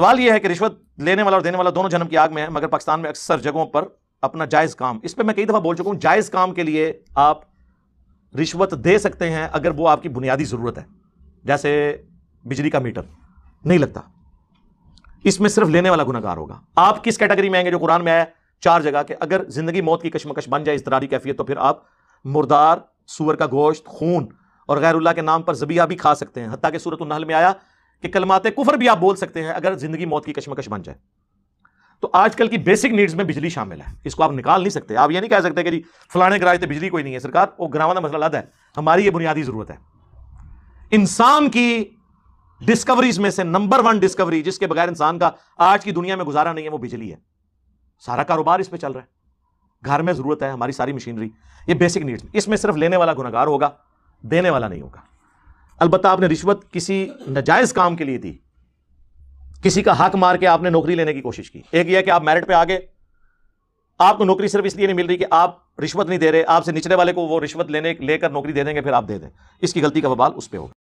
सवाल यह है कि रिश्वत लेने वाला और देने वाला दोनों जन्म की आग में है मगर पाकिस्तान में अक्सर जगहों पर अपना जायज़ काम इस पर मैं कई दफ़ा बोल चुका हूं जायज़ काम के लिए आप रिश्वत दे सकते हैं अगर वो आपकी बुनियादी ज़रूरत है जैसे बिजली का मीटर नहीं लगता इसमें सिर्फ लेने वाला गुनागार होगा आप किस कैटेगरी में आएंगे जो कुरान में आया चार जगह के अगर ज़िंदगी मौत की कश्मकश बन जाए इस दरारी कैफियत तो फिर आप मुर्दार सूअर का गोश्त खून और गैरुल्ला के नाम पर जबिया भी खा सकते हैं हती कि सूरत नहल में आया कि कलमात कुफर भी आप बोल सकते हैं अगर जिंदगी मौत की कशमकश बन जाए तो आजकल की बेसिक नीड्स में बिजली शामिल है इसको आप निकाल नहीं सकते आप ये नहीं कह सकते कि जी फलाने ग्राज तो बिजली कोई नहीं है सरकार वो ग्रामा का मसला अलग है हमारी ये बुनियादी ज़रूरत है इंसान की डिस्कवरीज में से नंबर वन डिस्कवरी जिसके बगैर इंसान का आज की दुनिया में गुजारा नहीं है वो बिजली है सारा कारोबार इस पर चल रहा है घर में ज़रूरत है हमारी सारी मशीनरी ये बेसिक नीड्स इसमें सिर्फ लेने वाला गुनागार होगा देने वाला नहीं होगा अलबत् आपने रिश्वत किसी नजायज़ काम के लिए दी किसी का हक मार के आपने नौकरी लेने की कोशिश की एक यह कि आप मेरिट पे आ गए आपको नौकरी सिर्फ इसलिए नहीं मिल रही कि आप रिश्वत नहीं दे रहे आपसे निचले वाले को वो रिश्वत लेने लेकर नौकरी दे देंगे फिर आप दे दें इसकी गलती का बवाल उस पर होगा